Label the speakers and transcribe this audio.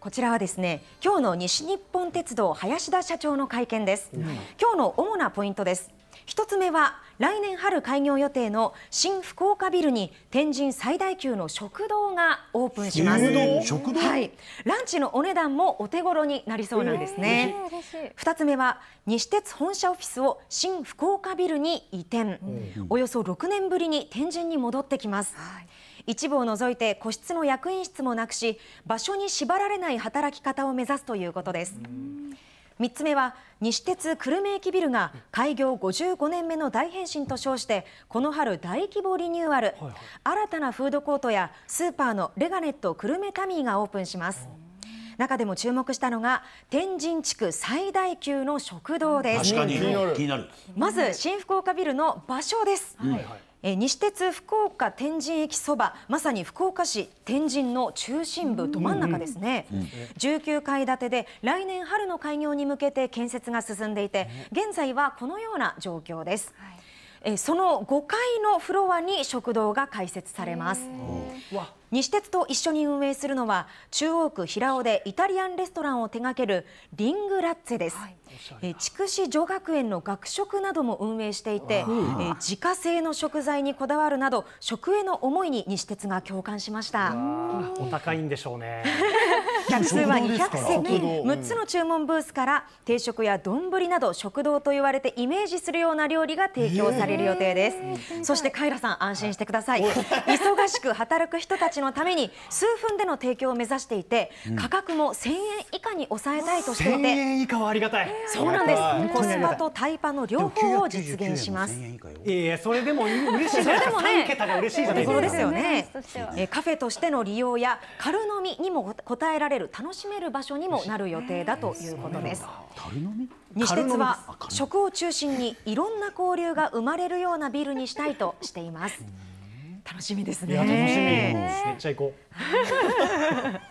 Speaker 1: こちらはですね、今日の西日本鉄道林田社長の会見です。今日の主なポイントです。一つ目は来年春開業予定の新福岡ビルに天神最大級の食堂がオープンします、えー、はい、ランチのお値段もお手頃になりそうなんですね、えー、つ目は西鉄本社オフィスを新福岡ビルに移転、うん、およそ六年ぶりに天神に戻ってきます、はい一部を除いて個室の役員室もなくし場所に縛られない働き方を目指すということです3つ目は西鉄久留米駅ビルが開業55年目の大変身と称してこの春大規模リニューアル、はいはい、新たなフードコートやスーパーのレガネット久留米タミーがオープンします中でも注目したのが天神地区最大級の食堂ですまず新福岡ビルの場所です、はいはいえ西鉄福岡天神駅そばまさに福岡市天神の中心部ど真ん中ですね、19階建てで来年春の開業に向けて建設が進んでいて現在はこのような状況です、はいえその5階のフロアに食堂が開設されます西鉄と一緒に運営するのは中央区平尾でイタリアンレストランを手掛けるリングラッツェです、はい、え筑紫女学園の学食なども運営していて、え自家製の食材にこだわるなど食への思いに西鉄が共感しましたお高いんでしょうね 客数は200席6つの注文ブースから定食や丼など食堂と言われてイメージするような料理が提供される予定です、えー、そしてカイラさん安心してください忙しく働く人たちのために数分での提供を目指していて価格も1000円以下に抑えたいとしていて1000円以下はありがたいそうなんですコスパとタイパの両方を実現しますいやそれでも嬉しいじゃないですか3桁が嬉しいじゃなですですよねカフェとしての利用や軽飲みにも応えられる楽しめる場所にもなる予定だということです西鉄は食を中心にいろんな交流が生まれるようなビルにしたいとしています楽しみですね楽しみめっちゃ行こう